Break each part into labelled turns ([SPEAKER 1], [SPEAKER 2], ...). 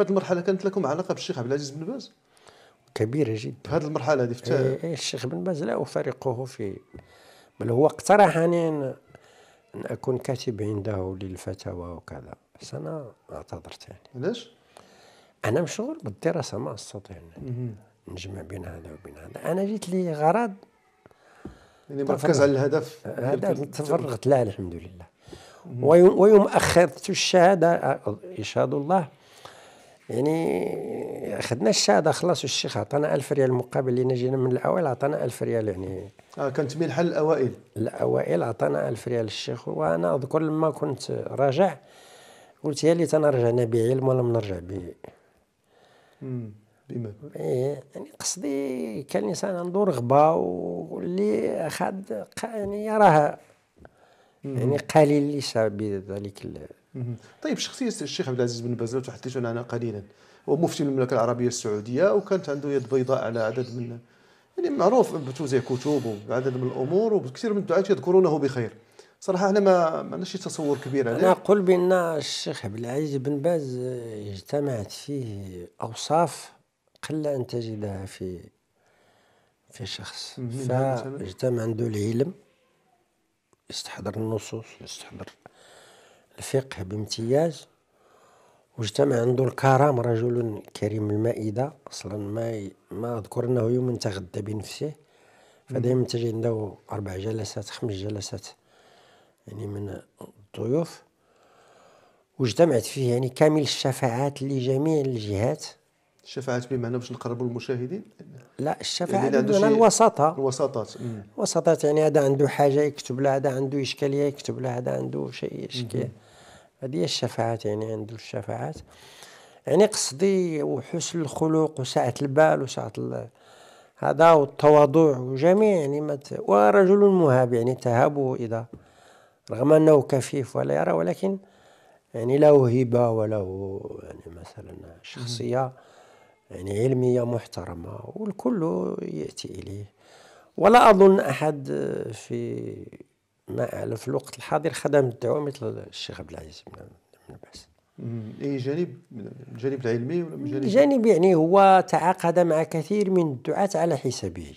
[SPEAKER 1] في هذه المرحله كانت لكم علاقه بالشيخ عبد العزيز بن باز كبيره جدا في هذه المرحله هذه في الشيخ بن باز لا افارقه في بل هو اقترحني ان ان اكون كاتب عنده للفتاوى وكذا بس انا اعتذرت يعني علاش؟ انا مشغول بالدراسه ما استطيع نجمع بين هذا وبين هذا انا جيت لي غرض يعني مركز على الهدف هذا تفرغت له الحمد لله ويوم اخذت الشهاده يشهد الله يعني خدنا الشهاده خلاص الشيخ عطانا 1000 ريال مقابل اللي جينا من الاوائل عطانا 1000 ريال يعني اه كانت حل الاوائل الاوائل عطانا 1000 ريال الشيخ وانا اذكر لما كنت راجع قلت يا ليت انا رجعنا بعلم ولا ما نرجع امم بما ايه يعني قصدي كان الانسان عنده رغبه واللي اخذ يعني يراها يعني قليل ليس بذلك طيب شخصية الشيخ عبد العزيز بن باز لو تحدثنا عنها قليلا هو مفتي المملكة العربية السعودية وكانت عنده يد بيضاء على عدد من يعني معروف بتوزيع كتب وعدد من الأمور وكثير من الدعاة يذكرونه بخير صراحة احنا ما ما عندناش تصور كبير عليه أنا أقول بأن الشيخ عبد العزيز بن باز اجتمعت فيه أوصاف قل أن تجدها في في شخص فاجتمع عنده العلم يستحضر النصوص يستحضر الفقه بامتياز واجتمع عنده الكرم رجل كريم المائدة أصلا ما ما أذكر أنه يوم تغدى بنفسه فدائما تجي عنده أربع جلسات خمس جلسات يعني من الضيوف واجتمعت فيه يعني كامل الشفاعات لجميع الجهات الشفاعات بمعنى باش نقربوا المشاهدين لا الشفاعات يعني بمعنى الوساطه الوساطات الوساطات يعني هذا عنده حاجه يكتب لها هذا عنده اشكاليه يكتب لها هذا عنده شيء اشكاليه هذه الشفاعات يعني عنده الشفاعات يعني قصدي وحسن الخلق وسعة البال وسعة هذا والتواضع وجميع يعني مت ورجل مهاب يعني تهابه إذا رغم أنه كفيف ولا يرى ولكن يعني له هبة وله يعني مثلا شخصية يعني علمية محترمة والكل يأتي إليه ولا أظن أحد في ما في الوقت الحاضر خدم الدعوه مثل الشيخ عبد العزيز بن باز اي جانب الجانب العلمي ولا من جانب الجانب يعني هو تعاقد مع كثير من الدعاة على حسابه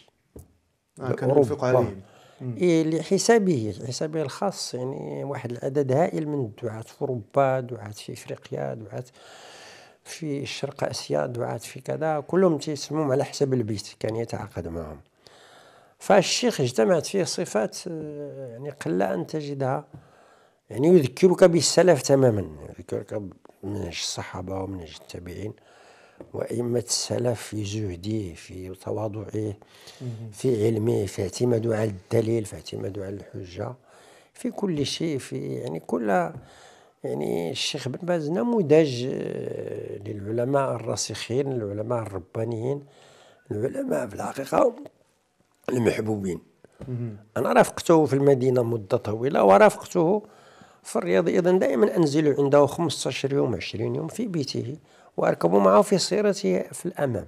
[SPEAKER 2] آه كان ينفق عليهم
[SPEAKER 1] إيه لحسابه حسابه الخاص يعني واحد العدد هائل من الدعاة في اوروبا دعاة في افريقيا دعاة في شرق اسيا دعاة في كذا كلهم تيسموهم على حساب البيت كان يتعاقد معهم فالشيخ اجتمعت فيه صفات آه، يعني قل أن تجدها يعني يذكرك بالسلف تماما يذكرك منهج الصحابة ومنهج التابعين وأئمة السلف في زهده في تواضعه في علمه في اعتماده على الدليل في اعتماده على الحجة في كل شيء في يعني كل يعني الشيخ بن باز نموذج آه، للعلماء الراسخين العلماء الربانيين العلماء في الحقيقة المحبوبين أنا رافقته في المدينة مدة طويلة ورافقته في الرياض أيضا دائما أنزل عنده 15 يوم 20 يوم في بيته وأركب معه في سيرته في الأمام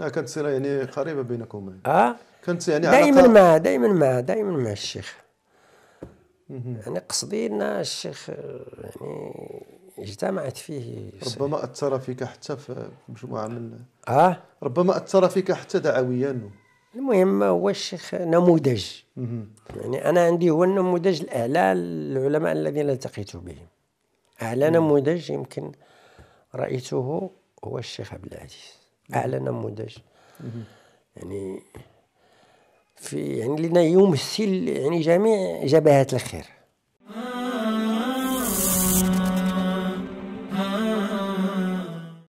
[SPEAKER 1] آه كانت سيرة يعني قريبة بينكم يعني. آه كانت يعني دائما معه دائما معه دائما مع الشيخ يعني قصدي ان الشيخ يعني اجتمعت فيه ربما اثر فيك حتى في مجموعه من اه ربما اثر فيك حتى دعويا المهم هو الشيخ نموذج يعني انا عندي هو النموذج الاعلى للعلماء الذين التقيت بهم اعلى نموذج يمكن رايته هو الشيخ عبد العزيز اعلى نموذج يعني في يعني لنا يمثل يعني جميع جبهات الخير